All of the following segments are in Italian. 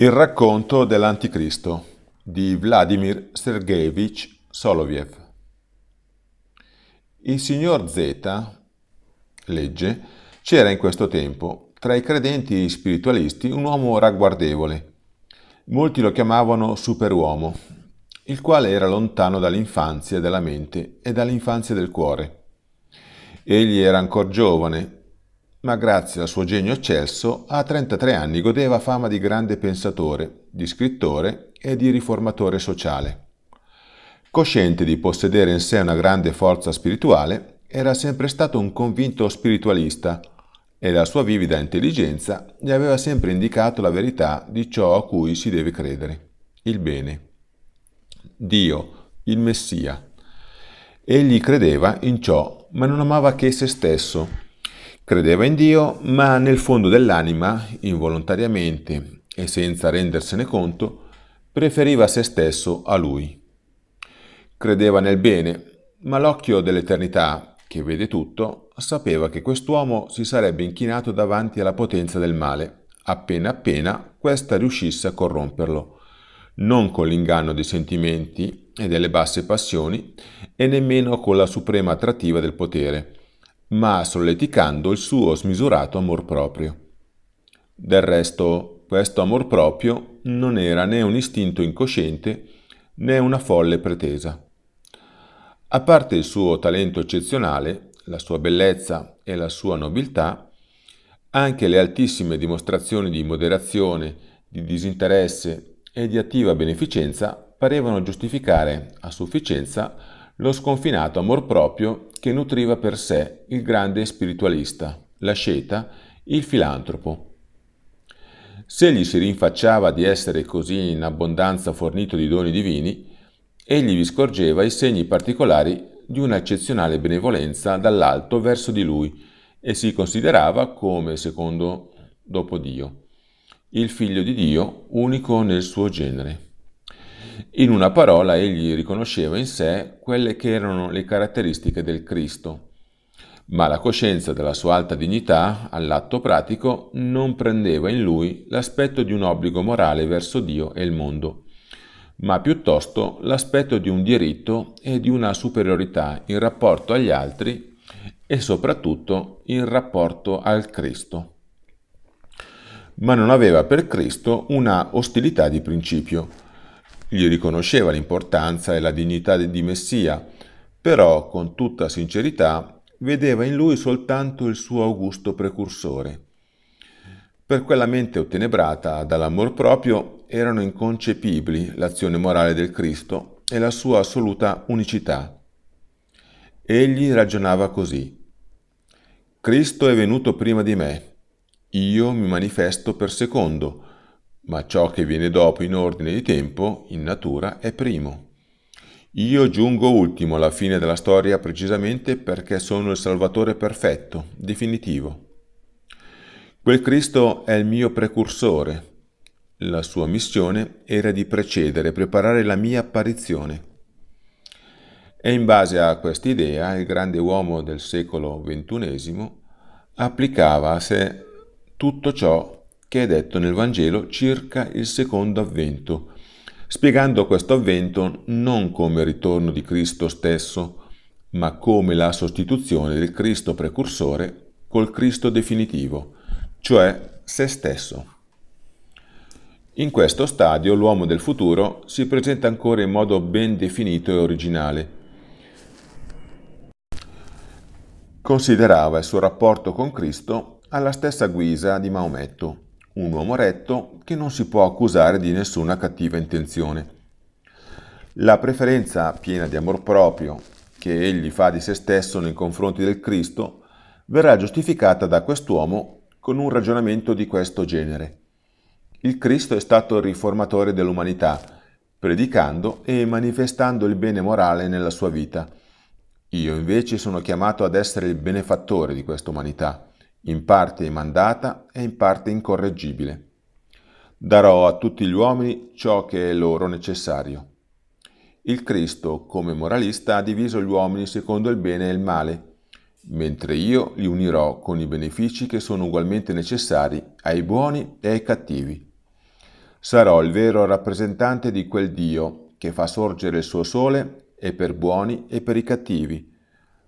Il racconto dell'Anticristo di Vladimir Sergeevich Soloviev. Il signor Z, legge, c'era in questo tempo tra i credenti spiritualisti un uomo ragguardevole. Molti lo chiamavano superuomo, il quale era lontano dall'infanzia della mente e dall'infanzia del cuore. Egli era ancora giovane, ma grazie al suo genio eccesso, a 33 anni godeva fama di grande pensatore, di scrittore e di riformatore sociale. Cosciente di possedere in sé una grande forza spirituale, era sempre stato un convinto spiritualista e la sua vivida intelligenza gli aveva sempre indicato la verità di ciò a cui si deve credere, il bene. Dio, il Messia. Egli credeva in ciò, ma non amava che se stesso Credeva in Dio, ma nel fondo dell'anima, involontariamente e senza rendersene conto, preferiva se stesso a lui. Credeva nel bene, ma l'occhio dell'eternità, che vede tutto, sapeva che quest'uomo si sarebbe inchinato davanti alla potenza del male, appena appena questa riuscisse a corromperlo, non con l'inganno dei sentimenti e delle basse passioni, e nemmeno con la suprema attrattiva del potere, ma solleticando il suo smisurato amor proprio. Del resto, questo amor proprio non era né un istinto incosciente né una folle pretesa. A parte il suo talento eccezionale, la sua bellezza e la sua nobiltà, anche le altissime dimostrazioni di moderazione, di disinteresse e di attiva beneficenza parevano giustificare a sufficienza lo sconfinato amor proprio che nutriva per sé il grande spiritualista, l'asceta, il filantropo. Se gli si rinfacciava di essere così in abbondanza fornito di doni divini, egli vi scorgeva i segni particolari di un'eccezionale benevolenza dall'alto verso di lui e si considerava come secondo dopo Dio, il figlio di Dio unico nel suo genere. In una parola, egli riconosceva in sé quelle che erano le caratteristiche del Cristo, ma la coscienza della sua alta dignità, all'atto pratico, non prendeva in lui l'aspetto di un obbligo morale verso Dio e il mondo, ma piuttosto l'aspetto di un diritto e di una superiorità in rapporto agli altri e soprattutto in rapporto al Cristo. Ma non aveva per Cristo una ostilità di principio, gli riconosceva l'importanza e la dignità di Messia, però con tutta sincerità vedeva in lui soltanto il suo augusto precursore. Per quella mente ottenebrata dall'amor proprio erano inconcepibili l'azione morale del Cristo e la sua assoluta unicità. Egli ragionava così. Cristo è venuto prima di me, io mi manifesto per secondo, ma ciò che viene dopo in ordine di tempo, in natura, è primo. Io giungo ultimo alla fine della storia precisamente perché sono il Salvatore perfetto, definitivo. Quel Cristo è il mio precursore. La sua missione era di precedere, preparare la mia apparizione. E in base a quest'idea il grande uomo del secolo XXI applicava a sé tutto ciò che è detto nel Vangelo circa il secondo avvento, spiegando questo avvento non come ritorno di Cristo stesso, ma come la sostituzione del Cristo precursore col Cristo definitivo, cioè se stesso. In questo stadio l'uomo del futuro si presenta ancora in modo ben definito e originale. Considerava il suo rapporto con Cristo alla stessa guisa di Maometto, un uomo retto che non si può accusare di nessuna cattiva intenzione. La preferenza piena di amor proprio che egli fa di se stesso nei confronti del Cristo verrà giustificata da quest'uomo con un ragionamento di questo genere. Il Cristo è stato il riformatore dell'umanità, predicando e manifestando il bene morale nella sua vita. Io invece sono chiamato ad essere il benefattore di questa umanità in parte emandata e in parte incorreggibile. Darò a tutti gli uomini ciò che è loro necessario. Il Cristo, come moralista, ha diviso gli uomini secondo il bene e il male, mentre io li unirò con i benefici che sono ugualmente necessari ai buoni e ai cattivi. Sarò il vero rappresentante di quel Dio che fa sorgere il suo sole e per buoni e per i cattivi,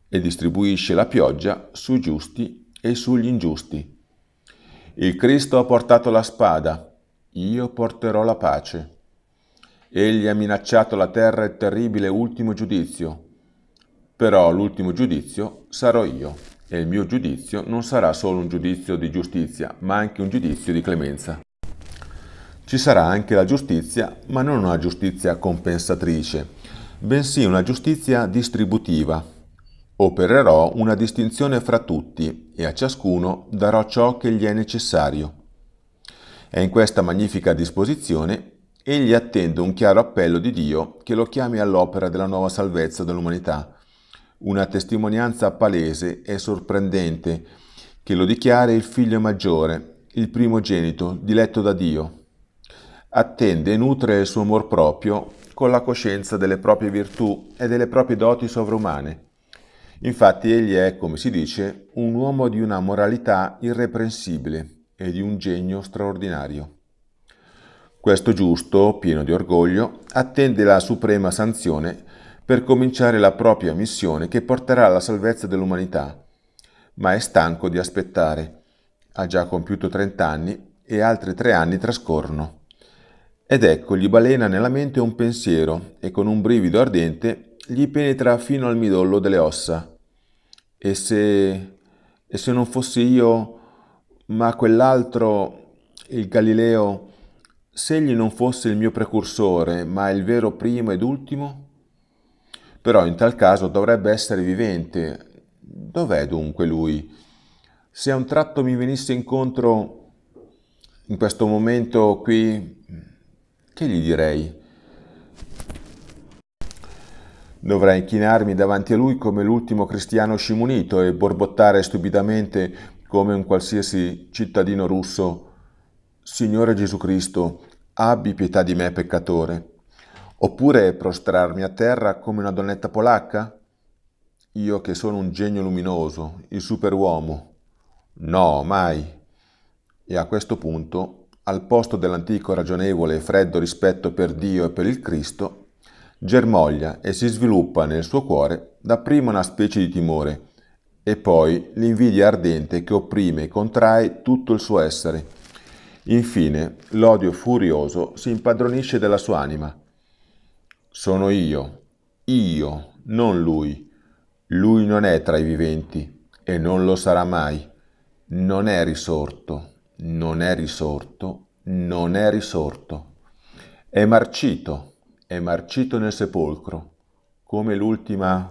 e distribuisce la pioggia sui giusti e sugli ingiusti. Il Cristo ha portato la spada, io porterò la pace. Egli ha minacciato la terra il terribile ultimo giudizio, però l'ultimo giudizio sarò io e il mio giudizio non sarà solo un giudizio di giustizia, ma anche un giudizio di clemenza. Ci sarà anche la giustizia, ma non una giustizia compensatrice, bensì una giustizia distributiva, Opererò una distinzione fra tutti e a ciascuno darò ciò che gli è necessario. È in questa magnifica disposizione egli attende un chiaro appello di Dio che lo chiami all'opera della nuova salvezza dell'umanità, una testimonianza palese e sorprendente che lo dichiara il figlio maggiore, il primogenito, diletto da Dio. Attende e nutre il suo amor proprio con la coscienza delle proprie virtù e delle proprie doti sovrumane Infatti egli è, come si dice, un uomo di una moralità irreprensibile e di un genio straordinario. Questo giusto, pieno di orgoglio, attende la suprema sanzione per cominciare la propria missione che porterà alla salvezza dell'umanità, ma è stanco di aspettare. Ha già compiuto 30 anni e altri tre anni trascorrono. Ed ecco, gli balena nella mente un pensiero e con un brivido ardente gli penetra fino al midollo delle ossa. E se, e se non fossi io, ma quell'altro, il Galileo, se egli non fosse il mio precursore, ma il vero primo ed ultimo? Però in tal caso dovrebbe essere vivente. Dov'è dunque lui? Se a un tratto mi venisse incontro in questo momento qui, che gli direi? Dovrà inchinarmi davanti a lui come l'ultimo cristiano scimunito e borbottare stupidamente come un qualsiasi cittadino russo Signore Gesù Cristo, abbi pietà di me peccatore. Oppure prostrarmi a terra come una donnetta polacca? Io che sono un genio luminoso, il superuomo. No, mai. E a questo punto, al posto dell'antico ragionevole e freddo rispetto per Dio e per il Cristo, germoglia e si sviluppa nel suo cuore dapprima una specie di timore e poi l'invidia ardente che opprime e contrae tutto il suo essere. Infine, l'odio furioso si impadronisce della sua anima. Sono io, io, non lui. Lui non è tra i viventi e non lo sarà mai. Non è risorto, non è risorto, non è risorto. È marcito, è marcito nel sepolcro, come l'ultima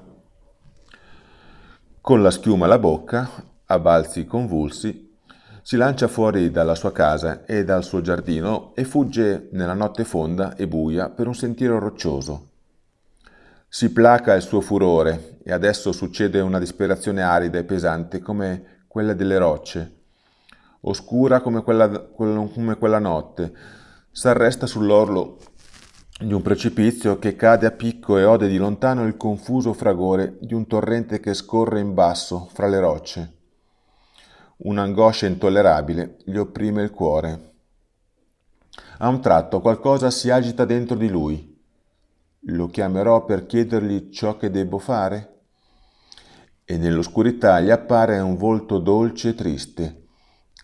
con la schiuma alla bocca, a balzi convulsi, si lancia fuori dalla sua casa e dal suo giardino e fugge nella notte fonda e buia per un sentiero roccioso. Si placa il suo furore e adesso succede una disperazione arida e pesante come quella delle rocce, oscura come quella, come quella notte. S'arresta sull'orlo di un precipizio che cade a picco e ode di lontano il confuso fragore di un torrente che scorre in basso fra le rocce. Un'angoscia intollerabile gli opprime il cuore. A un tratto qualcosa si agita dentro di lui. Lo chiamerò per chiedergli ciò che debbo fare? E nell'oscurità gli appare un volto dolce e triste.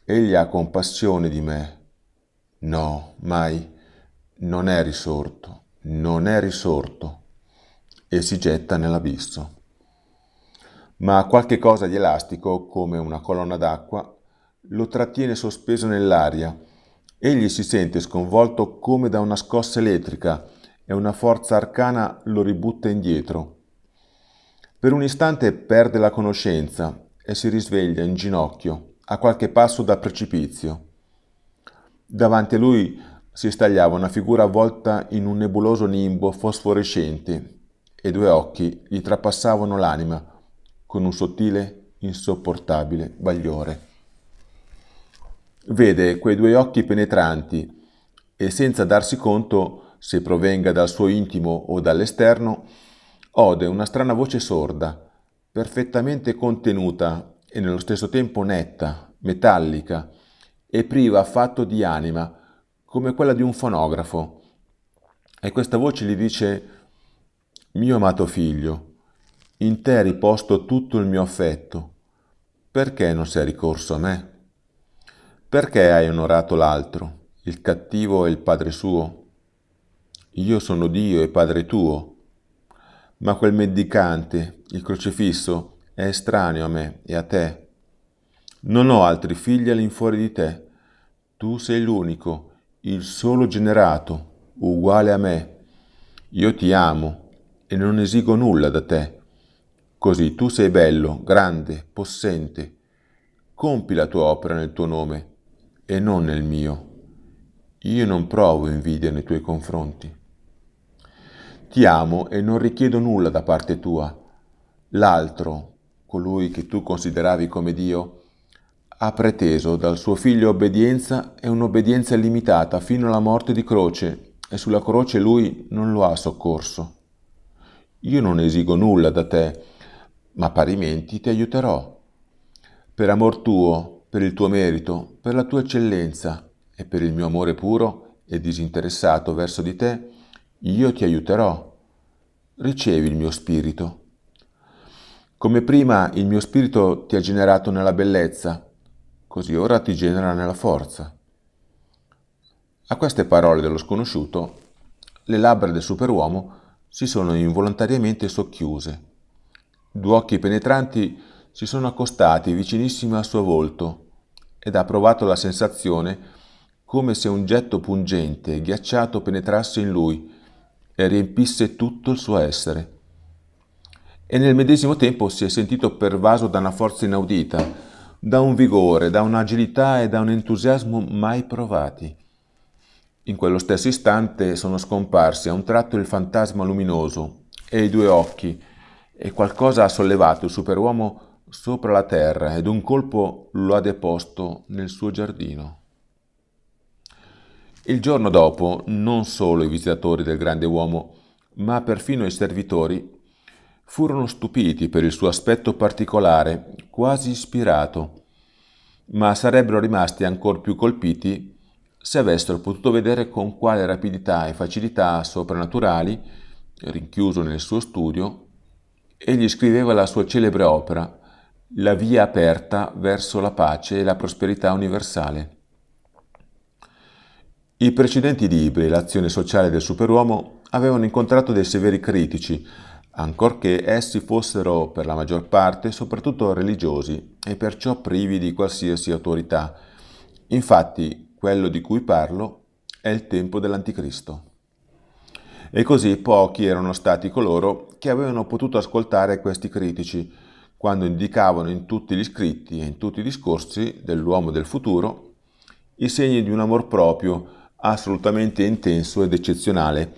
Egli ha compassione di me. No, mai non è risorto, non è risorto e si getta nell'abisso. Ma qualche cosa di elastico, come una colonna d'acqua, lo trattiene sospeso nell'aria. Egli si sente sconvolto come da una scossa elettrica e una forza arcana lo ributta indietro. Per un istante perde la conoscenza e si risveglia in ginocchio, a qualche passo da precipizio. Davanti a lui si stagliava una figura avvolta in un nebuloso nimbo fosforescente e due occhi gli trapassavano l'anima con un sottile, insopportabile bagliore. Vede quei due occhi penetranti e senza darsi conto se provenga dal suo intimo o dall'esterno, ode una strana voce sorda, perfettamente contenuta e nello stesso tempo netta, metallica e priva affatto di anima, come quella di un fonografo. E questa voce gli dice, mio amato figlio, in te riposto tutto il mio affetto, perché non sei ricorso a me? Perché hai onorato l'altro, il cattivo e il padre suo? Io sono Dio e padre tuo. Ma quel mendicante, il crocifisso, è estraneo a me e a te. Non ho altri figli all'infuori di te. Tu sei l'unico il solo generato, uguale a me. Io ti amo e non esigo nulla da te. Così tu sei bello, grande, possente. Compi la tua opera nel tuo nome e non nel mio. Io non provo invidia nei tuoi confronti. Ti amo e non richiedo nulla da parte tua. L'altro, colui che tu consideravi come Dio, ha preteso dal suo figlio obbedienza e un'obbedienza limitata fino alla morte di croce, e sulla croce lui non lo ha soccorso. Io non esigo nulla da te, ma parimenti ti aiuterò. Per amor tuo, per il tuo merito, per la tua eccellenza e per il mio amore puro e disinteressato verso di te, io ti aiuterò. Ricevi il mio spirito. Come prima il mio spirito ti ha generato nella bellezza, così ora ti genera nella forza. A queste parole dello sconosciuto, le labbra del superuomo si sono involontariamente socchiuse. Due occhi penetranti si sono accostati vicinissimi al suo volto ed ha provato la sensazione come se un getto pungente, e ghiacciato, penetrasse in lui e riempisse tutto il suo essere. E nel medesimo tempo si è sentito pervaso da una forza inaudita, da un vigore, da un'agilità e da un entusiasmo mai provati. In quello stesso istante sono scomparsi a un tratto il fantasma luminoso e i due occhi, e qualcosa ha sollevato il superuomo sopra la terra ed un colpo lo ha deposto nel suo giardino. Il giorno dopo non solo i visitatori del grande uomo, ma perfino i servitori furono stupiti per il suo aspetto particolare, quasi ispirato, ma sarebbero rimasti ancor più colpiti se avessero potuto vedere con quale rapidità e facilità soprannaturali, rinchiuso nel suo studio, egli scriveva la sua celebre opera, La via aperta verso la pace e la prosperità universale. I precedenti libri l'azione sociale del superuomo avevano incontrato dei severi critici, ancorché essi fossero per la maggior parte soprattutto religiosi e perciò privi di qualsiasi autorità. Infatti, quello di cui parlo è il tempo dell'Anticristo. E così pochi erano stati coloro che avevano potuto ascoltare questi critici, quando indicavano in tutti gli scritti e in tutti i discorsi dell'uomo del futuro i segni di un amor proprio assolutamente intenso ed eccezionale,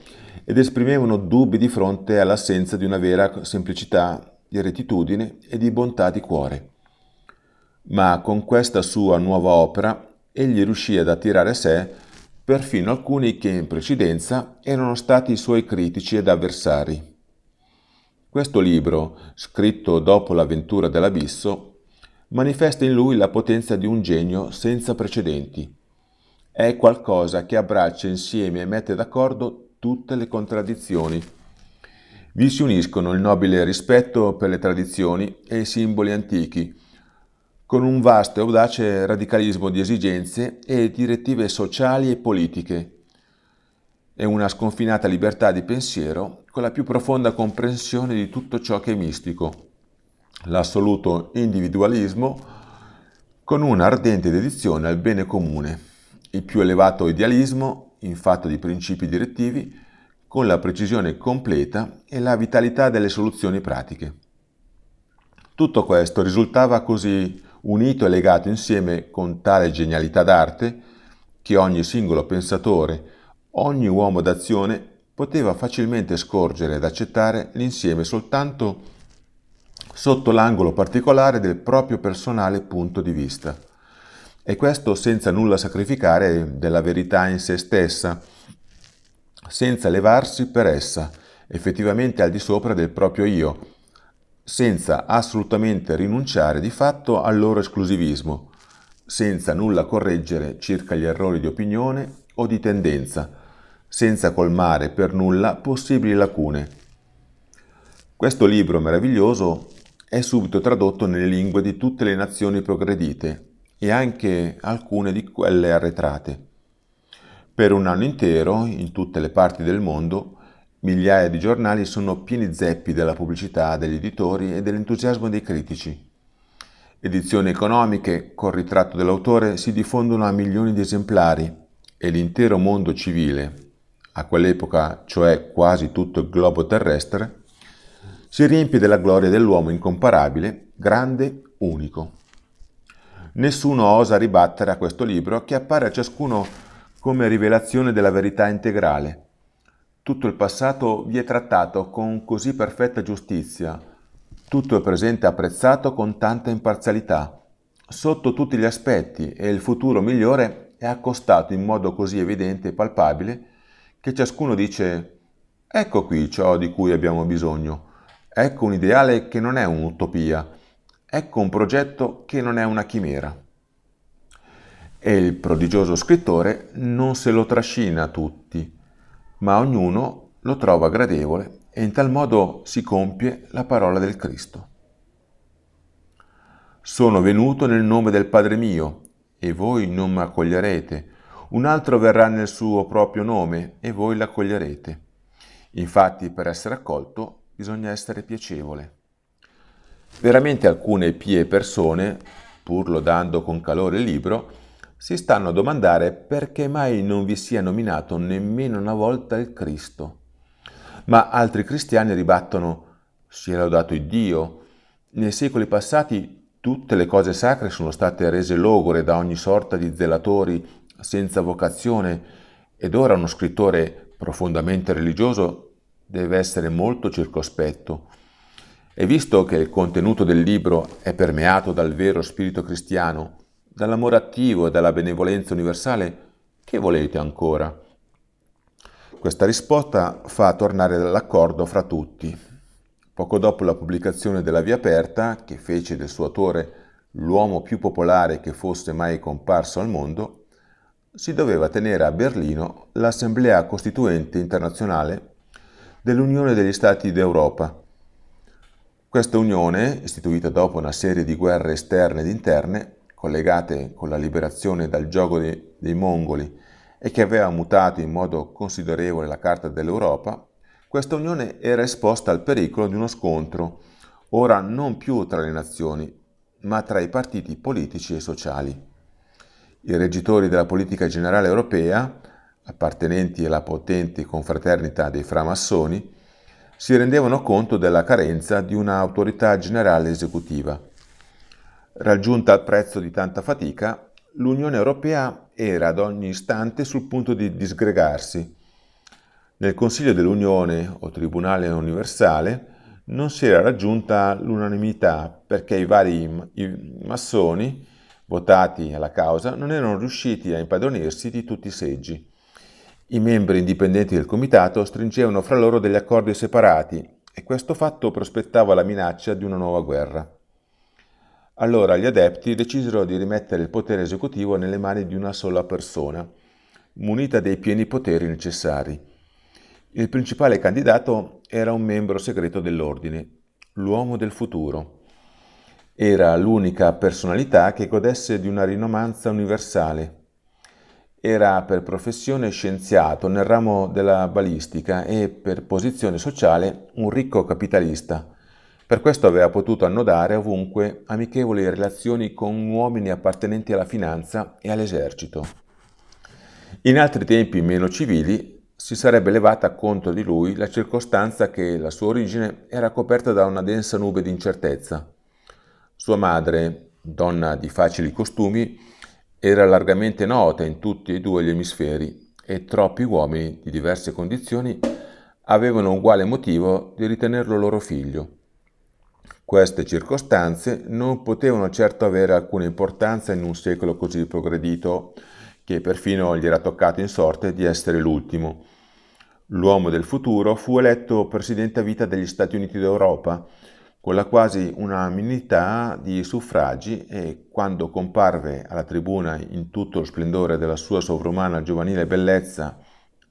ed esprimevano dubbi di fronte all'assenza di una vera semplicità di rettitudine e di bontà di cuore. Ma con questa sua nuova opera egli riuscì ad attirare a sé perfino alcuni che in precedenza erano stati i suoi critici ed avversari. Questo libro, scritto dopo l'avventura dell'abisso, manifesta in lui la potenza di un genio senza precedenti. È qualcosa che abbraccia insieme e mette d'accordo tutte le contraddizioni. Vi si uniscono il nobile rispetto per le tradizioni e i simboli antichi, con un vasto e audace radicalismo di esigenze e direttive sociali e politiche, e una sconfinata libertà di pensiero con la più profonda comprensione di tutto ciò che è mistico, l'assoluto individualismo con un'ardente dedizione al bene comune, il più elevato idealismo in fatto di principi direttivi con la precisione completa e la vitalità delle soluzioni pratiche. Tutto questo risultava così unito e legato insieme con tale genialità d'arte che ogni singolo pensatore, ogni uomo d'azione poteva facilmente scorgere ed accettare l'insieme soltanto sotto l'angolo particolare del proprio personale punto di vista e questo senza nulla sacrificare della verità in se stessa, senza levarsi per essa, effettivamente al di sopra del proprio io, senza assolutamente rinunciare di fatto al loro esclusivismo, senza nulla correggere circa gli errori di opinione o di tendenza, senza colmare per nulla possibili lacune. Questo libro meraviglioso è subito tradotto nelle lingue di tutte le nazioni progredite e anche alcune di quelle arretrate. Per un anno intero, in tutte le parti del mondo, migliaia di giornali sono pieni zeppi della pubblicità degli editori e dell'entusiasmo dei critici. Edizioni economiche col ritratto dell'autore si diffondono a milioni di esemplari e l'intero mondo civile, a quell'epoca cioè quasi tutto il globo terrestre, si riempie della gloria dell'uomo incomparabile, grande, unico. Nessuno osa ribattere a questo libro che appare a ciascuno come rivelazione della verità integrale. Tutto il passato vi è trattato con così perfetta giustizia, tutto il presente apprezzato con tanta imparzialità, sotto tutti gli aspetti e il futuro migliore è accostato in modo così evidente e palpabile che ciascuno dice ecco qui ciò di cui abbiamo bisogno, ecco un ideale che non è un'utopia, Ecco un progetto che non è una chimera. E il prodigioso scrittore non se lo trascina a tutti, ma ognuno lo trova gradevole e in tal modo si compie la parola del Cristo. Sono venuto nel nome del Padre mio, e voi non mi accoglierete. Un altro verrà nel suo proprio nome, e voi l'accoglierete. Infatti, per essere accolto bisogna essere piacevole. Veramente alcune pie persone, pur lodando con calore il libro, si stanno a domandare perché mai non vi sia nominato nemmeno una volta il Cristo. Ma altri cristiani ribattono, si è lodato il Dio, nei secoli passati tutte le cose sacre sono state rese logore da ogni sorta di zelatori senza vocazione ed ora uno scrittore profondamente religioso deve essere molto circospetto e visto che il contenuto del libro è permeato dal vero spirito cristiano, dall'amore attivo e dalla benevolenza universale, che volete ancora? Questa risposta fa tornare l'accordo fra tutti. Poco dopo la pubblicazione della Via Aperta, che fece del suo autore l'uomo più popolare che fosse mai comparso al mondo, si doveva tenere a Berlino l'Assemblea Costituente Internazionale dell'Unione degli Stati d'Europa, questa unione, istituita dopo una serie di guerre esterne ed interne, collegate con la liberazione dal gioco dei, dei mongoli e che aveva mutato in modo considerevole la carta dell'Europa, questa unione era esposta al pericolo di uno scontro, ora non più tra le nazioni, ma tra i partiti politici e sociali. I reggitori della politica generale europea, appartenenti alla potente confraternita dei framassoni, si rendevano conto della carenza di un'autorità generale esecutiva. Raggiunta al prezzo di tanta fatica, l'Unione Europea era ad ogni istante sul punto di disgregarsi. Nel Consiglio dell'Unione o Tribunale Universale non si era raggiunta l'unanimità perché i vari i massoni, votati alla causa, non erano riusciti a impadronirsi di tutti i seggi. I membri indipendenti del comitato stringevano fra loro degli accordi separati e questo fatto prospettava la minaccia di una nuova guerra. Allora gli adepti decisero di rimettere il potere esecutivo nelle mani di una sola persona, munita dei pieni poteri necessari. Il principale candidato era un membro segreto dell'ordine, l'uomo del futuro. Era l'unica personalità che godesse di una rinomanza universale era per professione scienziato nel ramo della balistica e per posizione sociale un ricco capitalista. Per questo aveva potuto annodare ovunque amichevoli relazioni con uomini appartenenti alla finanza e all'esercito. In altri tempi meno civili si sarebbe levata contro di lui la circostanza che la sua origine era coperta da una densa nube di incertezza. Sua madre, donna di facili costumi, era largamente nota in tutti e due gli emisferi e troppi uomini di diverse condizioni avevano uguale motivo di ritenerlo loro figlio. Queste circostanze non potevano certo avere alcuna importanza in un secolo così progredito che perfino gli era toccato in sorte di essere l'ultimo. L'uomo del futuro fu eletto presidente a vita degli Stati Uniti d'Europa con la quasi unanimità di suffragi e quando comparve alla tribuna in tutto lo splendore della sua sovrumana giovanile bellezza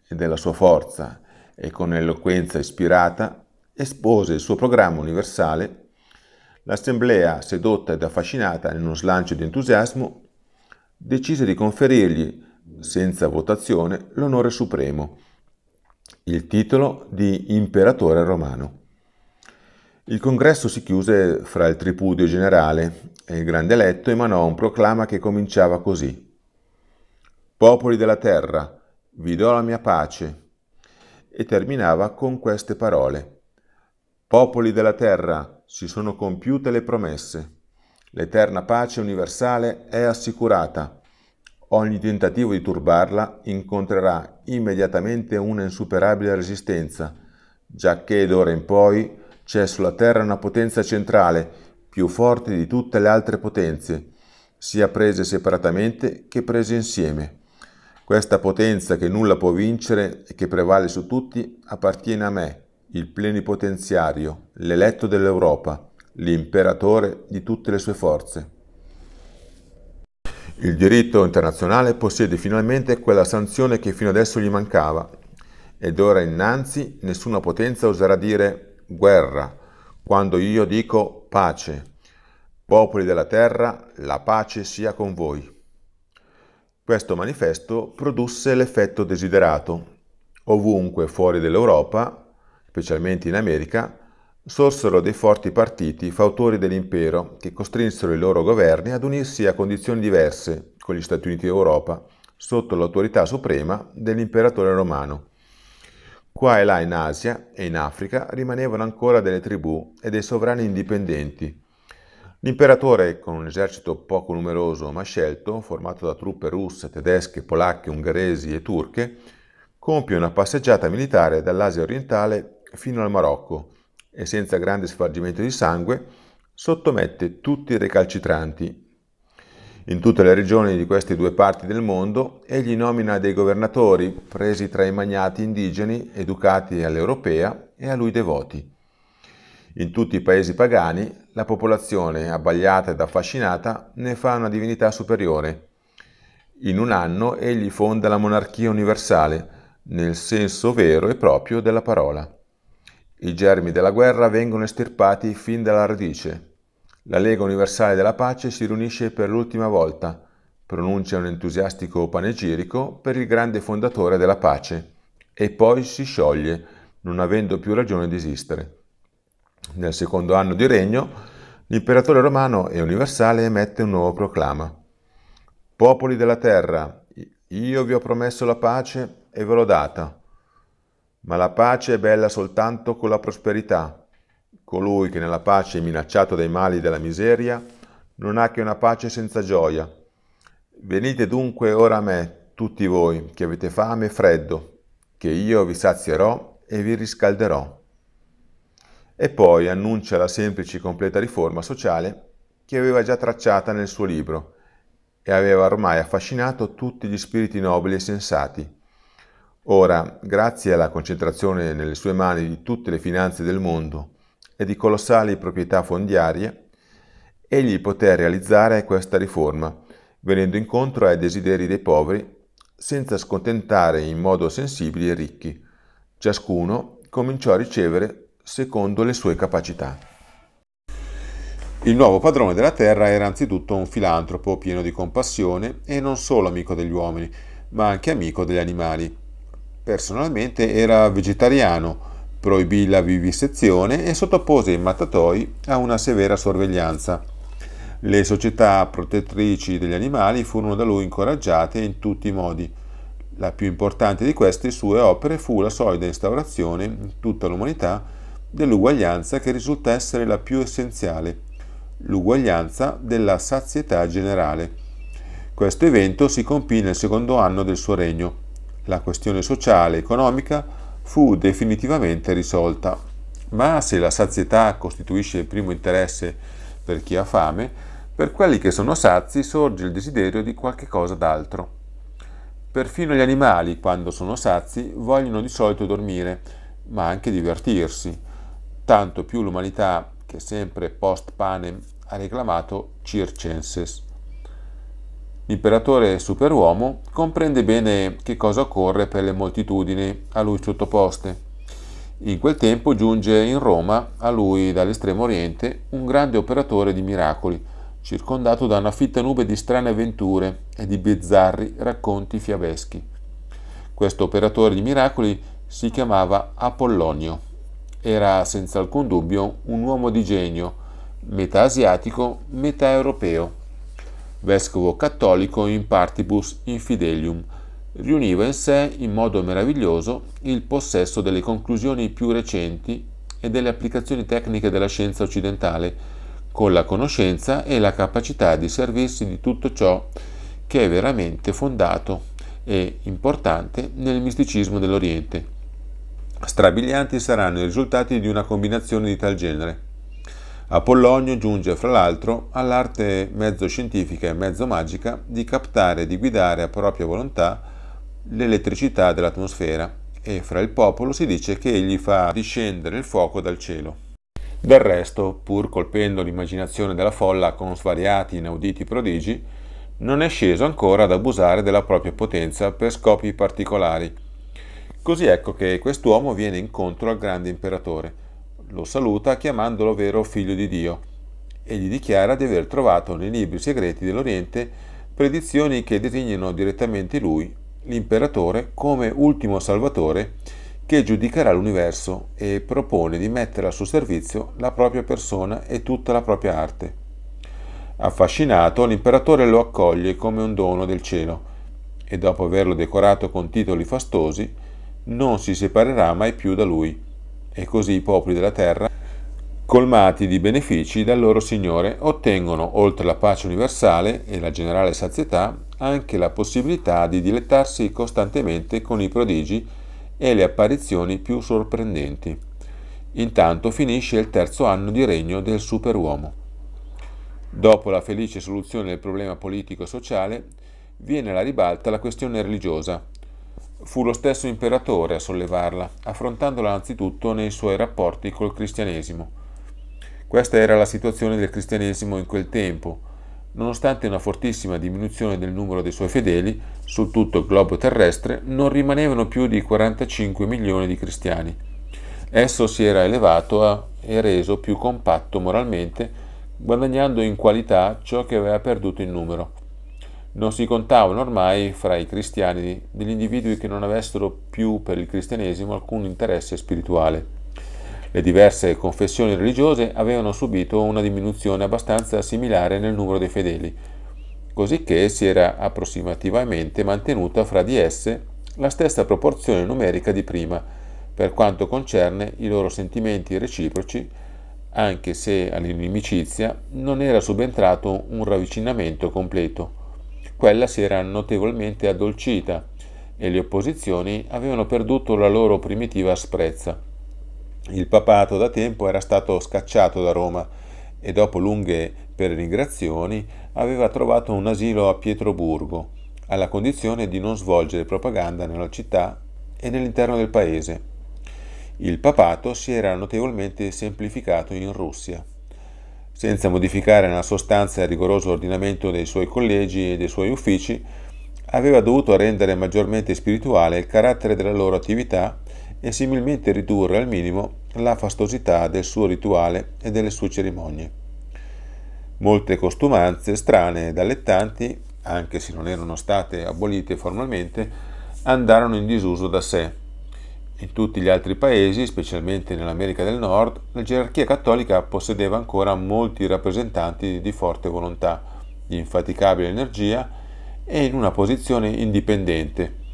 e della sua forza e con eloquenza ispirata, espose il suo programma universale, l'assemblea, sedotta ed affascinata in uno slancio di entusiasmo, decise di conferirgli, senza votazione, l'onore supremo, il titolo di imperatore romano. Il congresso si chiuse fra il tripudio generale e il grande eletto emanò un proclama che cominciava così. Popoli della terra, vi do la mia pace. E terminava con queste parole. Popoli della terra, si sono compiute le promesse. L'eterna pace universale è assicurata. Ogni tentativo di turbarla incontrerà immediatamente una insuperabile resistenza, giacché d'ora in poi c'è sulla Terra una potenza centrale, più forte di tutte le altre potenze, sia prese separatamente che prese insieme. Questa potenza che nulla può vincere e che prevale su tutti appartiene a me, il plenipotenziario, l'eletto dell'Europa, l'imperatore di tutte le sue forze. Il diritto internazionale possiede finalmente quella sanzione che fino adesso gli mancava, ed ora innanzi nessuna potenza oserà dire guerra, quando io dico pace. Popoli della terra, la pace sia con voi. Questo manifesto produsse l'effetto desiderato. Ovunque fuori dell'Europa, specialmente in America, sorsero dei forti partiti fautori dell'impero che costrinsero i loro governi ad unirsi a condizioni diverse con gli Stati Uniti d'Europa, sotto l'autorità suprema dell'imperatore romano Qua e là in Asia e in Africa rimanevano ancora delle tribù e dei sovrani indipendenti. L'imperatore, con un esercito poco numeroso ma scelto, formato da truppe russe, tedesche, polacche, ungheresi e turche, compie una passeggiata militare dall'Asia orientale fino al Marocco e senza grande spargimento di sangue sottomette tutti i recalcitranti in tutte le regioni di queste due parti del mondo, egli nomina dei governatori presi tra i magnati indigeni, educati all'europea e a lui devoti. In tutti i paesi pagani, la popolazione, abbagliata ed affascinata, ne fa una divinità superiore. In un anno egli fonda la monarchia universale, nel senso vero e proprio della parola. I germi della guerra vengono estirpati fin dalla radice, la Lega Universale della Pace si riunisce per l'ultima volta, pronuncia un entusiastico panegirico per il grande fondatore della pace e poi si scioglie, non avendo più ragione di esistere. Nel secondo anno di regno, l'imperatore romano e universale emette un nuovo proclama. Popoli della terra, io vi ho promesso la pace e ve l'ho data, ma la pace è bella soltanto con la prosperità Colui che nella pace è minacciato dai mali della miseria, non ha che una pace senza gioia. Venite dunque ora a me, tutti voi, che avete fame e freddo, che io vi sazierò e vi riscalderò. E poi annuncia la semplice e completa riforma sociale che aveva già tracciata nel suo libro e aveva ormai affascinato tutti gli spiriti nobili e sensati. Ora, grazie alla concentrazione nelle sue mani di tutte le finanze del mondo e di colossali proprietà fondiarie, egli poté realizzare questa riforma, venendo incontro ai desideri dei poveri, senza scontentare in modo sensibile i ricchi. Ciascuno cominciò a ricevere secondo le sue capacità. Il nuovo padrone della terra era anzitutto un filantropo pieno di compassione e non solo amico degli uomini, ma anche amico degli animali. Personalmente era vegetariano, proibì la vivisezione e sottopose i mattatoi a una severa sorveglianza. Le società protettrici degli animali furono da lui incoraggiate in tutti i modi. La più importante di queste sue opere fu la solida instaurazione in tutta l'umanità dell'uguaglianza che risulta essere la più essenziale, l'uguaglianza della sazietà generale. Questo evento si compì nel secondo anno del suo regno. La questione sociale, economica, fu definitivamente risolta. Ma se la sazietà costituisce il primo interesse per chi ha fame, per quelli che sono sazi sorge il desiderio di qualche cosa d'altro. Perfino gli animali, quando sono sazi, vogliono di solito dormire, ma anche divertirsi. Tanto più l'umanità, che sempre post panem ha reclamato circenses. L'imperatore superuomo comprende bene che cosa occorre per le moltitudini a lui sottoposte. In quel tempo giunge in Roma, a lui dall'estremo oriente, un grande operatore di miracoli, circondato da una fitta nube di strane avventure e di bizzarri racconti fiabeschi. Questo operatore di miracoli si chiamava Apollonio. Era senza alcun dubbio un uomo di genio, metà asiatico, metà europeo vescovo cattolico in partibus infidelium, riuniva in sé in modo meraviglioso il possesso delle conclusioni più recenti e delle applicazioni tecniche della scienza occidentale, con la conoscenza e la capacità di servirsi di tutto ciò che è veramente fondato e importante nel misticismo dell'Oriente. Strabilianti saranno i risultati di una combinazione di tal genere. Apollonio giunge fra l'altro all'arte mezzo scientifica e mezzo magica di captare e di guidare a propria volontà l'elettricità dell'atmosfera e fra il popolo si dice che egli fa discendere il fuoco dal cielo. Del resto, pur colpendo l'immaginazione della folla con svariati inauditi prodigi, non è sceso ancora ad abusare della propria potenza per scopi particolari. Così ecco che quest'uomo viene incontro al grande imperatore, lo saluta chiamandolo vero figlio di Dio e gli dichiara di aver trovato nei libri segreti dell'Oriente predizioni che designano direttamente lui, l'imperatore, come ultimo salvatore che giudicherà l'universo e propone di mettere a suo servizio la propria persona e tutta la propria arte. Affascinato, l'imperatore lo accoglie come un dono del cielo e dopo averlo decorato con titoli fastosi, non si separerà mai più da lui e così i popoli della terra, colmati di benefici dal loro Signore, ottengono, oltre la pace universale e la generale sazietà, anche la possibilità di dilettarsi costantemente con i prodigi e le apparizioni più sorprendenti. Intanto finisce il terzo anno di regno del superuomo. Dopo la felice soluzione del problema politico e sociale, viene alla ribalta la questione religiosa, Fu lo stesso imperatore a sollevarla, affrontandola anzitutto nei suoi rapporti col cristianesimo. Questa era la situazione del cristianesimo in quel tempo. Nonostante una fortissima diminuzione del numero dei suoi fedeli, su tutto il globo terrestre non rimanevano più di 45 milioni di cristiani. Esso si era elevato a, e reso più compatto moralmente, guadagnando in qualità ciò che aveva perduto in numero non si contavano ormai fra i cristiani degli individui che non avessero più per il cristianesimo alcun interesse spirituale. Le diverse confessioni religiose avevano subito una diminuzione abbastanza similare nel numero dei fedeli, cosicché si era approssimativamente mantenuta fra di esse la stessa proporzione numerica di prima, per quanto concerne i loro sentimenti reciproci, anche se all'inimicizia non era subentrato un ravvicinamento completo quella si era notevolmente addolcita e le opposizioni avevano perduto la loro primitiva asprezza. Il papato da tempo era stato scacciato da Roma e dopo lunghe peregrinazioni aveva trovato un asilo a Pietroburgo, alla condizione di non svolgere propaganda nella città e nell'interno del paese. Il papato si era notevolmente semplificato in Russia senza modificare nella sostanza il rigoroso ordinamento dei suoi collegi e dei suoi uffici, aveva dovuto rendere maggiormente spirituale il carattere della loro attività e similmente ridurre al minimo la fastosità del suo rituale e delle sue cerimonie. Molte costumanze strane ed allettanti, anche se non erano state abolite formalmente, andarono in disuso da sé in tutti gli altri paesi, specialmente nell'America del Nord, la gerarchia cattolica possedeva ancora molti rappresentanti di forte volontà, di infaticabile energia e in una posizione indipendente.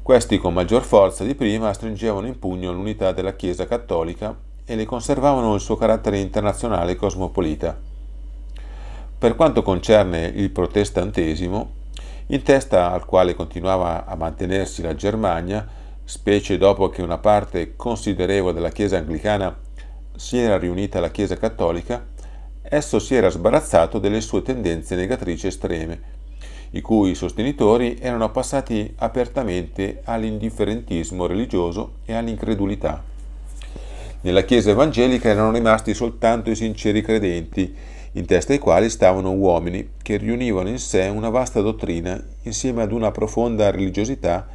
Questi con maggior forza di prima stringevano in pugno l'unità della Chiesa cattolica e le conservavano il suo carattere internazionale cosmopolita. Per quanto concerne il protestantesimo, in testa al quale continuava a mantenersi la Germania, specie dopo che una parte considerevole della Chiesa anglicana si era riunita alla Chiesa cattolica, esso si era sbarazzato delle sue tendenze negatrici estreme, i cui sostenitori erano passati apertamente all'indifferentismo religioso e all'incredulità. Nella Chiesa evangelica erano rimasti soltanto i sinceri credenti, in testa ai quali stavano uomini che riunivano in sé una vasta dottrina insieme ad una profonda religiosità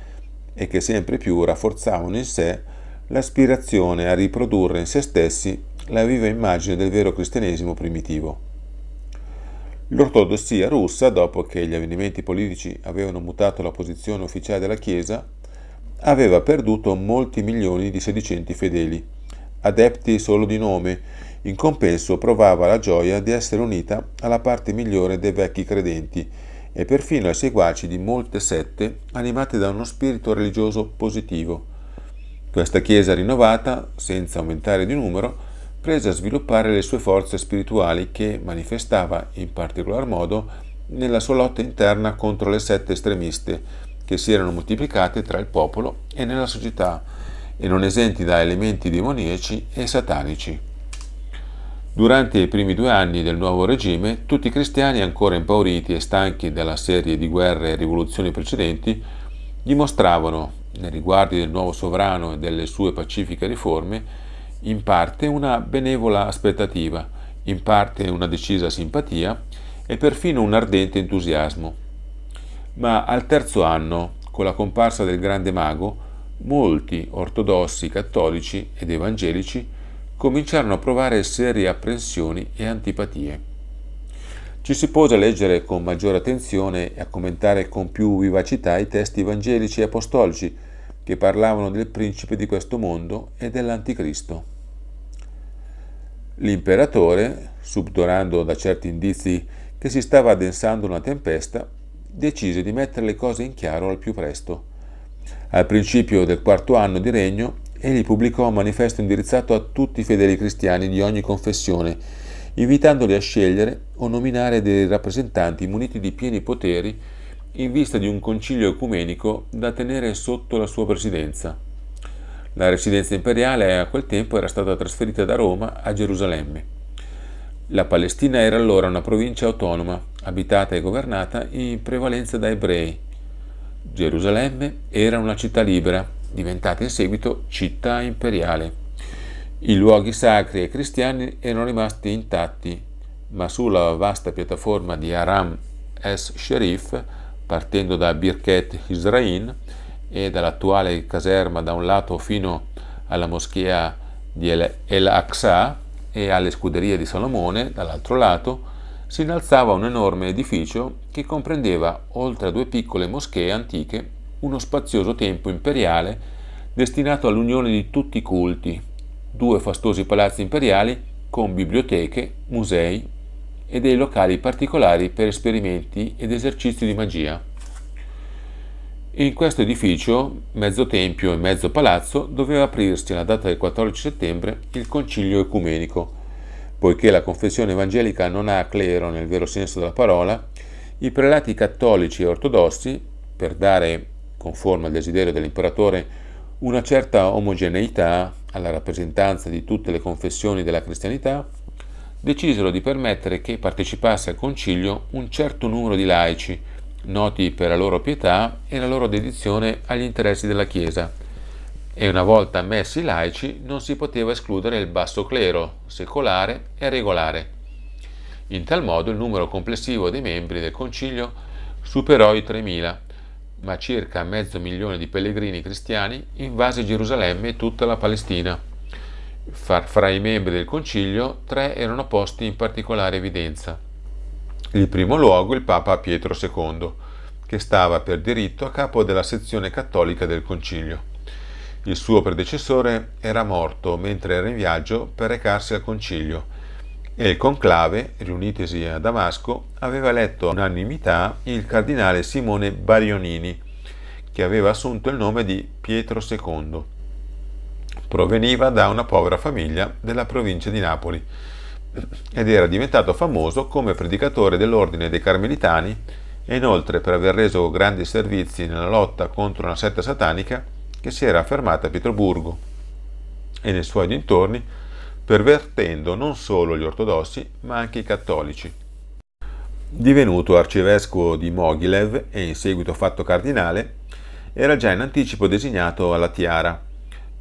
e che sempre più rafforzavano in sé l'aspirazione a riprodurre in se stessi la viva immagine del vero cristianesimo primitivo. L'ortodossia russa, dopo che gli avvenimenti politici avevano mutato la posizione ufficiale della Chiesa, aveva perduto molti milioni di sedicenti fedeli, adepti solo di nome, in compenso provava la gioia di essere unita alla parte migliore dei vecchi credenti, e perfino ai seguaci di molte sette animate da uno spirito religioso positivo. Questa Chiesa rinnovata, senza aumentare di numero, prese a sviluppare le sue forze spirituali che manifestava in particolar modo nella sua lotta interna contro le sette estremiste che si erano moltiplicate tra il popolo e nella società e non esenti da elementi demoniaci e satanici. Durante i primi due anni del nuovo regime, tutti i cristiani, ancora impauriti e stanchi dalla serie di guerre e rivoluzioni precedenti, dimostravano, nei riguardi del nuovo sovrano e delle sue pacifiche riforme, in parte una benevola aspettativa, in parte una decisa simpatia e perfino un ardente entusiasmo. Ma al terzo anno, con la comparsa del grande mago, molti ortodossi cattolici ed evangelici cominciarono a provare serie apprensioni e antipatie. Ci si pose a leggere con maggiore attenzione e a commentare con più vivacità i testi evangelici e apostolici che parlavano del principe di questo mondo e dell'anticristo. L'imperatore, subdorando da certi indizi che si stava addensando una tempesta, decise di mettere le cose in chiaro al più presto. Al principio del quarto anno di regno, egli pubblicò un manifesto indirizzato a tutti i fedeli cristiani di ogni confessione, invitandoli a scegliere o nominare dei rappresentanti muniti di pieni poteri in vista di un concilio ecumenico da tenere sotto la sua presidenza. La residenza imperiale a quel tempo era stata trasferita da Roma a Gerusalemme. La Palestina era allora una provincia autonoma, abitata e governata in prevalenza da ebrei. Gerusalemme era una città libera, diventata in seguito città imperiale. I luoghi sacri e cristiani erano rimasti intatti, ma sulla vasta piattaforma di Aram es-Sherif, partendo da Birket Israin e dall'attuale caserma da un lato fino alla moschea di El-Aqsa e alle scuderie di Salomone dall'altro lato, si innalzava un enorme edificio che comprendeva, oltre a due piccole moschee antiche, uno spazioso tempio imperiale destinato all'unione di tutti i culti, due fastosi palazzi imperiali con biblioteche, musei e dei locali particolari per esperimenti ed esercizi di magia. In questo edificio, mezzo tempio e mezzo palazzo, doveva aprirsi alla data del 14 settembre il concilio ecumenico. Poiché la confessione evangelica non ha clero nel vero senso della parola, i prelati cattolici e ortodossi, per dare conforme al desiderio dell'imperatore, una certa omogeneità alla rappresentanza di tutte le confessioni della cristianità, decisero di permettere che partecipasse al concilio un certo numero di laici, noti per la loro pietà e la loro dedizione agli interessi della Chiesa. E una volta ammessi i laici non si poteva escludere il basso clero, secolare e regolare. In tal modo il numero complessivo dei membri del concilio superò i 3.000 ma circa mezzo milione di pellegrini cristiani invase Gerusalemme e tutta la Palestina. Fra i membri del concilio tre erano posti in particolare evidenza. Il primo luogo il Papa Pietro II, che stava per diritto a capo della sezione cattolica del concilio. Il suo predecessore era morto mentre era in viaggio per recarsi al concilio e il conclave, riunitesi a Damasco, aveva eletto unanimità il cardinale Simone Barionini, che aveva assunto il nome di Pietro II. Proveniva da una povera famiglia della provincia di Napoli ed era diventato famoso come predicatore dell'ordine dei Carmelitani e inoltre per aver reso grandi servizi nella lotta contro una setta satanica che si era affermata a Pietroburgo e nei suoi dintorni pervertendo non solo gli ortodossi ma anche i cattolici. Divenuto arcivescovo di Mogilev e in seguito fatto cardinale, era già in anticipo designato alla tiara.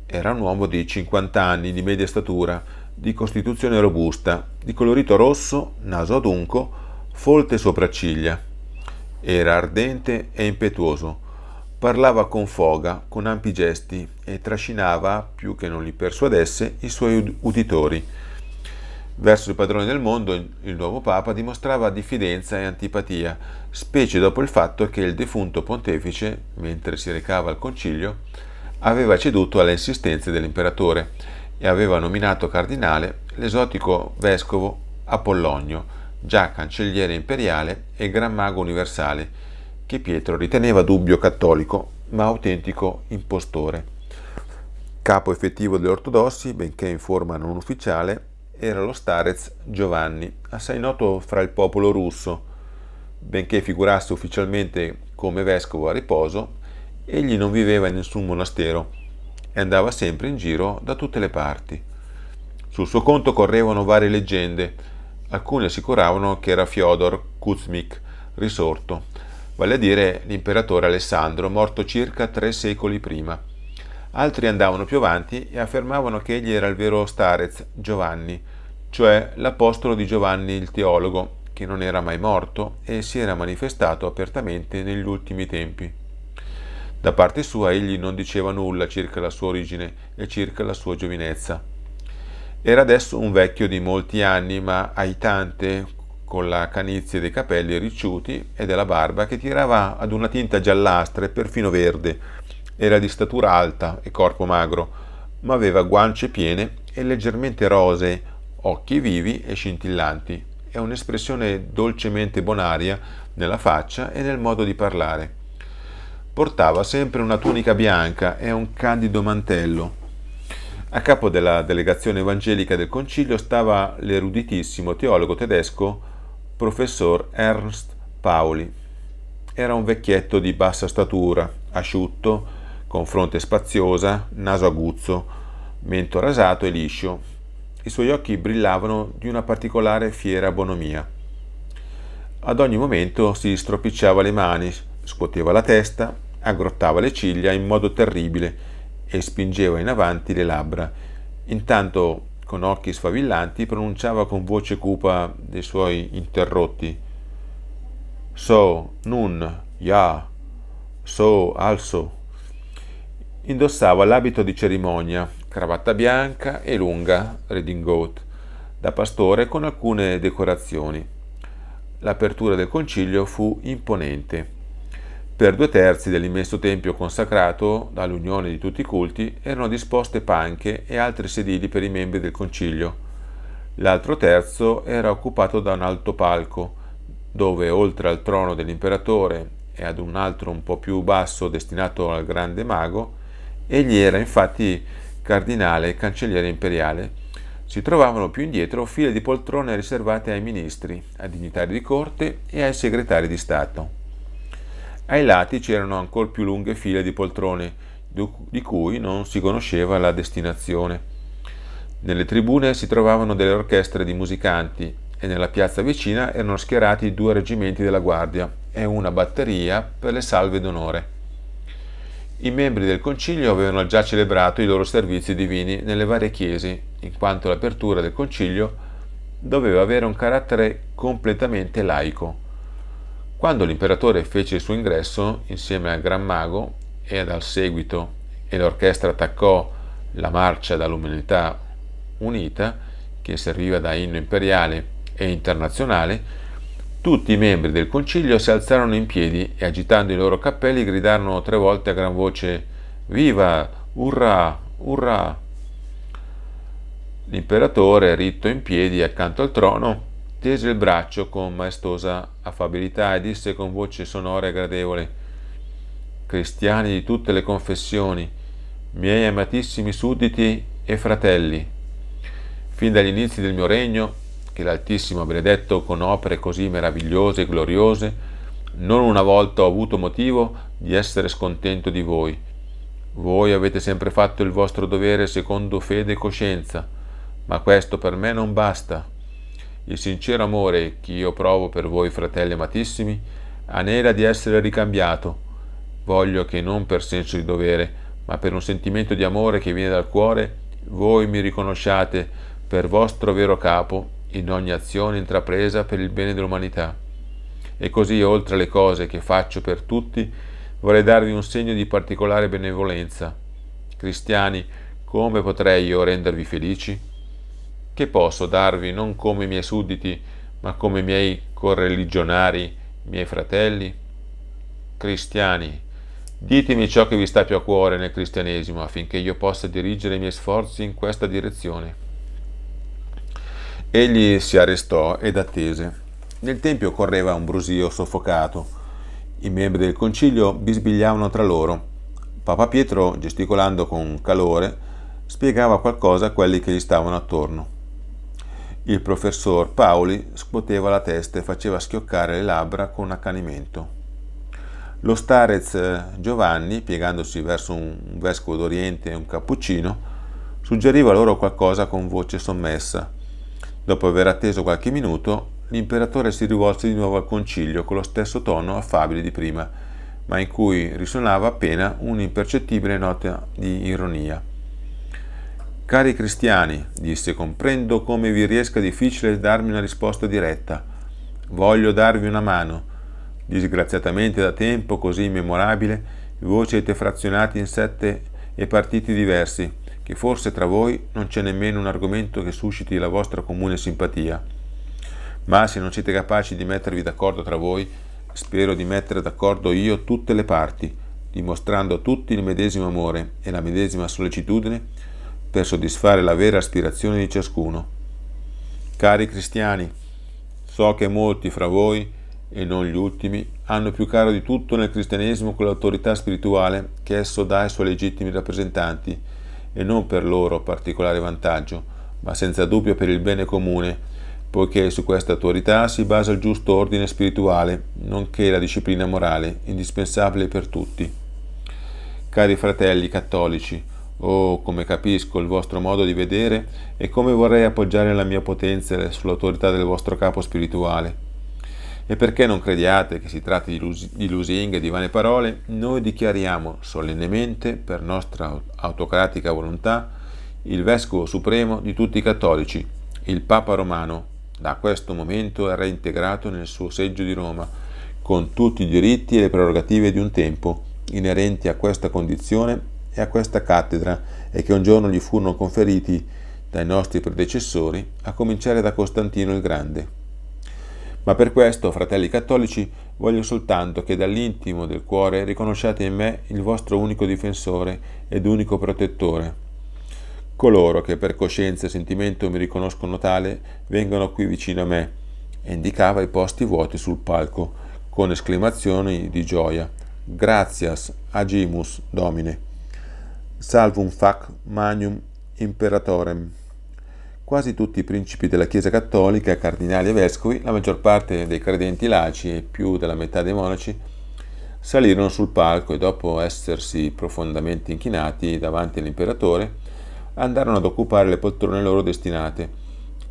Era un uomo di 50 anni, di media statura, di costituzione robusta, di colorito rosso, naso adunco, folte sopracciglia. Era ardente e impetuoso, Parlava con foga, con ampi gesti e trascinava, più che non li persuadesse, i suoi uditori. Verso il padrone del mondo, il nuovo Papa dimostrava diffidenza e antipatia, specie dopo il fatto che il defunto pontefice, mentre si recava al concilio, aveva ceduto alle insistenze dell'imperatore e aveva nominato cardinale l'esotico vescovo Apollonio, già cancelliere imperiale e gran mago universale, che Pietro riteneva dubbio cattolico, ma autentico impostore. Capo effettivo degli ortodossi, benché in forma non ufficiale, era lo starez Giovanni, assai noto fra il popolo russo. Benché figurasse ufficialmente come vescovo a riposo, egli non viveva in nessun monastero e andava sempre in giro da tutte le parti. Sul suo conto correvano varie leggende, alcune assicuravano che era Fyodor Kuzmik, risorto, vale a dire l'imperatore Alessandro, morto circa tre secoli prima. Altri andavano più avanti e affermavano che egli era il vero Starez Giovanni, cioè l'apostolo di Giovanni il teologo, che non era mai morto e si era manifestato apertamente negli ultimi tempi. Da parte sua egli non diceva nulla circa la sua origine e circa la sua giovinezza. Era adesso un vecchio di molti anni, ma aitante, con la canizia dei capelli ricciuti e della barba che tirava ad una tinta giallastra e perfino verde. Era di statura alta e corpo magro, ma aveva guance piene e leggermente rosee, occhi vivi e scintillanti e un'espressione dolcemente bonaria nella faccia e nel modo di parlare. Portava sempre una tunica bianca e un candido mantello. A capo della delegazione evangelica del concilio stava l'eruditissimo teologo tedesco professor Ernst Pauli. Era un vecchietto di bassa statura, asciutto, con fronte spaziosa, naso aguzzo, mento rasato e liscio. I suoi occhi brillavano di una particolare fiera bonomia. Ad ogni momento si stropicciava le mani, scuoteva la testa, aggrottava le ciglia in modo terribile e spingeva in avanti le labbra. Intanto con occhi sfavillanti, pronunciava con voce cupa dei suoi interrotti. So, nun, ja, so, also. Indossava l'abito di cerimonia, cravatta bianca e lunga, redingote, da pastore con alcune decorazioni. L'apertura del concilio fu imponente. Per due terzi dell'immenso tempio consacrato dall'unione di tutti i culti erano disposte panche e altri sedili per i membri del concilio. L'altro terzo era occupato da un alto palco, dove oltre al trono dell'imperatore e ad un altro un po' più basso destinato al grande mago, egli era infatti cardinale e cancelliere imperiale, si trovavano più indietro file di poltrone riservate ai ministri, ai dignitari di corte e ai segretari di Stato. Ai lati c'erano ancor più lunghe file di poltrone, di cui non si conosceva la destinazione. Nelle tribune si trovavano delle orchestre di musicanti e nella piazza vicina erano schierati due reggimenti della guardia e una batteria per le salve d'onore. I membri del concilio avevano già celebrato i loro servizi divini nelle varie chiese, in quanto l'apertura del concilio doveva avere un carattere completamente laico. Quando l'imperatore fece il suo ingresso, insieme al Gran Mago e ad al seguito, e l'orchestra attaccò la marcia dall'Umanità Unita, che serviva da inno imperiale e internazionale, tutti i membri del concilio si alzarono in piedi e agitando i loro cappelli gridarono tre volte a gran voce Viva! Urrà! Urrà! L'imperatore, ritto in piedi accanto al trono, Tese il braccio con maestosa affabilità e disse con voce sonora e gradevole: Cristiani di tutte le confessioni, miei amatissimi sudditi e fratelli, fin dagli inizi del mio regno, che l'Altissimo ha benedetto con opere così meravigliose e gloriose, non una volta ho avuto motivo di essere scontento di voi. Voi avete sempre fatto il vostro dovere secondo fede e coscienza, ma questo per me non basta. Il sincero amore che io provo per voi, fratelli amatissimi, anela di essere ricambiato. Voglio che non per senso di dovere, ma per un sentimento di amore che viene dal cuore, voi mi riconosciate per vostro vero capo in ogni azione intrapresa per il bene dell'umanità. E così, oltre alle cose che faccio per tutti, vorrei darvi un segno di particolare benevolenza. Cristiani, come potrei io rendervi felici? che posso darvi non come i miei sudditi, ma come i miei correligionari, miei fratelli? Cristiani, ditemi ciò che vi sta più a cuore nel cristianesimo affinché io possa dirigere i miei sforzi in questa direzione. Egli si arrestò ed attese. Nel tempio correva un brusio soffocato. I membri del concilio bisbigliavano tra loro. Papa Pietro, gesticolando con calore, spiegava qualcosa a quelli che gli stavano attorno. Il professor Paoli scuoteva la testa e faceva schioccare le labbra con accanimento. Lo starez eh, Giovanni, piegandosi verso un vescovo d'Oriente e un cappuccino, suggeriva loro qualcosa con voce sommessa. Dopo aver atteso qualche minuto, l'imperatore si rivolse di nuovo al concilio con lo stesso tono affabile di prima, ma in cui risuonava appena un'impercettibile nota di ironia. Cari cristiani, disse, comprendo come vi riesca difficile darmi una risposta diretta. Voglio darvi una mano. Disgraziatamente da tempo così immemorabile, voi siete frazionati in sette e partiti diversi, che forse tra voi non c'è nemmeno un argomento che susciti la vostra comune simpatia. Ma se non siete capaci di mettervi d'accordo tra voi, spero di mettere d'accordo io tutte le parti, dimostrando a tutti il medesimo amore e la medesima sollecitudine per soddisfare la vera aspirazione di ciascuno. Cari cristiani, so che molti fra voi, e non gli ultimi, hanno più caro di tutto nel cristianesimo quell'autorità spirituale che esso dà ai suoi legittimi rappresentanti, e non per loro particolare vantaggio, ma senza dubbio per il bene comune, poiché su questa autorità si basa il giusto ordine spirituale, nonché la disciplina morale, indispensabile per tutti. Cari fratelli cattolici, Oh, come capisco il vostro modo di vedere e come vorrei appoggiare la mia potenza sull'autorità del vostro capo spirituale. E perché non crediate che si tratti di, lusinghe e di vane parole, noi dichiariamo solennemente, per nostra autocratica volontà, il Vescovo Supremo di tutti i cattolici, il Papa Romano, da questo momento è reintegrato nel suo seggio di Roma, con tutti i diritti e le prerogative di un tempo, inerenti a questa condizione e a questa cattedra e che un giorno gli furono conferiti dai nostri predecessori, a cominciare da Costantino il Grande. Ma per questo, fratelli cattolici, voglio soltanto che dall'intimo del cuore riconosciate in me il vostro unico difensore ed unico protettore. Coloro che per coscienza e sentimento mi riconoscono tale vengono qui vicino a me, e indicava i posti vuoti sul palco, con esclamazioni di gioia. Gratias agimus domine. Salvum fac manium imperatorem. Quasi tutti i principi della Chiesa Cattolica, cardinali e vescovi, la maggior parte dei credenti laici e più della metà dei monaci, salirono sul palco e dopo essersi profondamente inchinati davanti all'imperatore, andarono ad occupare le poltrone loro destinate,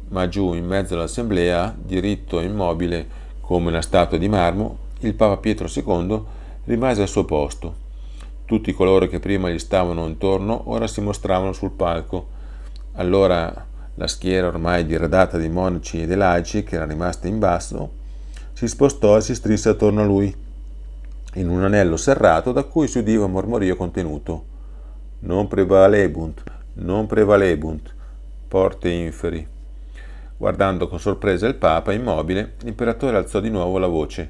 ma giù in mezzo all'assemblea, diritto e immobile come una statua di marmo, il Papa Pietro II rimase al suo posto tutti coloro che prima gli stavano intorno ora si mostravano sul palco. Allora la schiera ormai diradata di monaci e ed laici che era rimasta in basso si spostò e si strinse attorno a lui, in un anello serrato da cui si udiva un mormorio contenuto. Non prevalebunt, non prevalebunt, porte inferi. Guardando con sorpresa il Papa, immobile, l'imperatore alzò di nuovo la voce.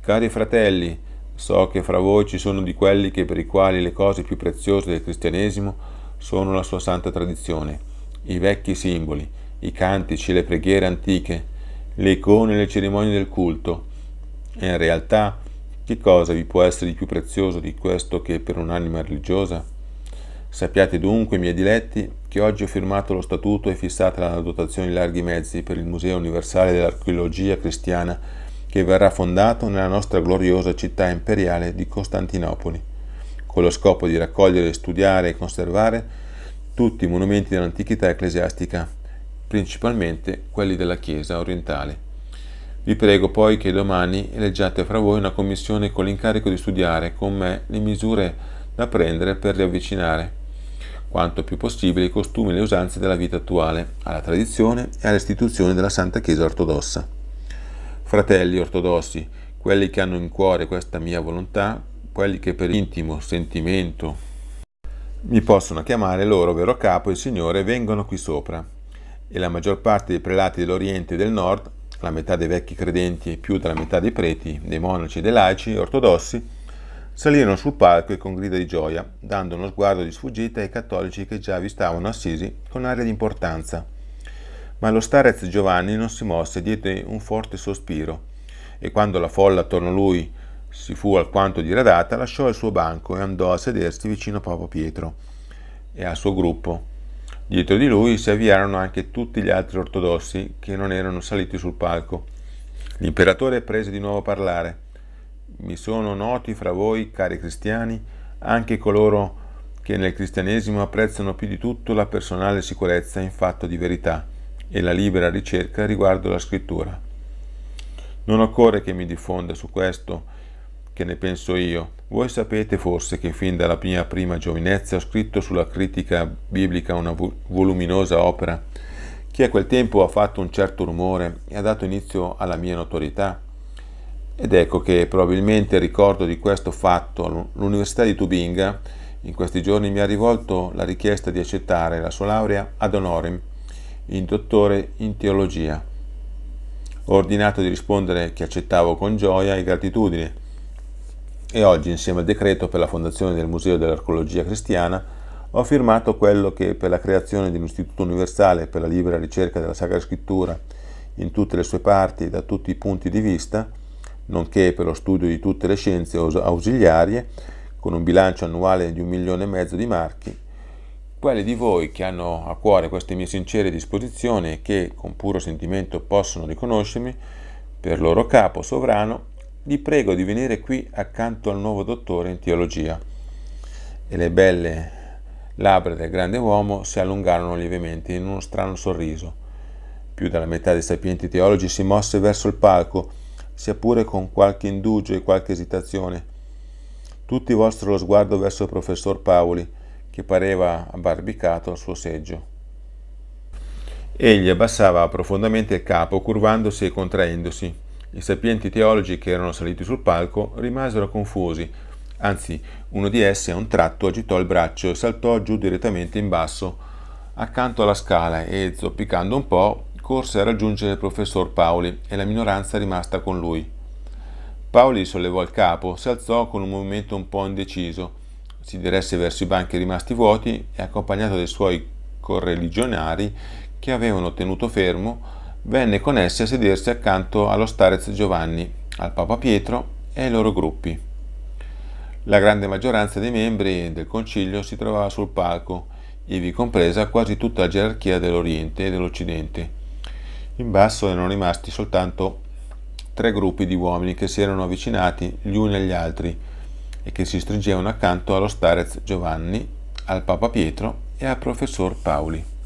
Cari fratelli, So che fra voi ci sono di quelli che per i quali le cose più preziose del cristianesimo sono la sua santa tradizione, i vecchi simboli, i cantici, le preghiere antiche, le icone e le cerimonie del culto. E in realtà, che cosa vi può essere di più prezioso di questo che per un'anima religiosa? Sappiate dunque, miei diletti, che oggi ho firmato lo statuto e fissata la dotazione di larghi mezzi per il Museo Universale dell'Archeologia Cristiana che verrà fondato nella nostra gloriosa città imperiale di Costantinopoli, con lo scopo di raccogliere, studiare e conservare tutti i monumenti dell'antichità ecclesiastica, principalmente quelli della Chiesa orientale. Vi prego poi che domani eleggiate fra voi una commissione con l'incarico di studiare con me le misure da prendere per riavvicinare quanto più possibile i costumi e le usanze della vita attuale alla tradizione e all'istituzione della Santa Chiesa ortodossa. Fratelli ortodossi, quelli che hanno in cuore questa mia volontà, quelli che per intimo sentimento mi possono chiamare loro vero capo e Signore, vengono qui sopra. E la maggior parte dei prelati dell'Oriente e del Nord, la metà dei vecchi credenti e più della metà dei preti, dei monaci e dei laici ortodossi, salirono sul palco e con grida di gioia, dando uno sguardo di sfuggita ai cattolici che già vi stavano assisi con aria di importanza. Ma lo starez Giovanni non si mosse, diede un forte sospiro e quando la folla attorno a lui si fu alquanto diradata, lasciò il suo banco e andò a sedersi vicino a Papa Pietro e al suo gruppo. Dietro di lui si avviarono anche tutti gli altri ortodossi che non erano saliti sul palco. L'imperatore prese di nuovo a parlare. Mi sono noti fra voi, cari cristiani, anche coloro che nel cristianesimo apprezzano più di tutto la personale sicurezza in fatto di verità e la libera ricerca riguardo la scrittura. Non occorre che mi diffonda su questo che ne penso io. Voi sapete forse che fin dalla mia prima giovinezza ho scritto sulla critica biblica una voluminosa opera che a quel tempo ha fatto un certo rumore e ha dato inizio alla mia notorietà. Ed ecco che probabilmente il ricordo di questo fatto l'Università di Tubinga in questi giorni mi ha rivolto la richiesta di accettare la sua laurea ad honorem in dottore in teologia. Ho ordinato di rispondere che accettavo con gioia e gratitudine e oggi, insieme al decreto per la fondazione del Museo dell'Arcologia Cristiana, ho firmato quello che per la creazione di un istituto universale per la libera ricerca della Sacra Scrittura in tutte le sue parti e da tutti i punti di vista, nonché per lo studio di tutte le scienze ausiliarie, con un bilancio annuale di un milione e mezzo di marchi, quelli di voi che hanno a cuore queste mie sincere disposizioni e che con puro sentimento possono riconoscermi per loro capo sovrano, vi prego di venire qui accanto al nuovo dottore in teologia. E le belle labbra del grande uomo si allungarono lievemente in uno strano sorriso. Più della metà dei sapienti teologi si mosse verso il palco, sia pure con qualche indugio e qualche esitazione. Tutti vostro lo sguardo verso il professor Paoli, che pareva abbarbicato al suo seggio. Egli abbassava profondamente il capo, curvandosi e contraendosi. I sapienti teologi che erano saliti sul palco rimasero confusi, anzi uno di essi a un tratto agitò il braccio e saltò giù direttamente in basso, accanto alla scala e, zoppicando un po', corse a raggiungere il professor Paoli e la minoranza rimasta con lui. Paoli sollevò il capo, si alzò con un movimento un po' indeciso si diresse verso i banchi rimasti vuoti e accompagnato dai suoi correligionari che avevano tenuto fermo, venne con essi a sedersi accanto allo Starez Giovanni, al Papa Pietro e ai loro gruppi. La grande maggioranza dei membri del concilio si trovava sul palco, ivi compresa quasi tutta la gerarchia dell'Oriente e dell'Occidente. In basso erano rimasti soltanto tre gruppi di uomini che si erano avvicinati gli uni agli altri, e che si stringevano accanto allo starez Giovanni, al Papa Pietro e al professor Paoli.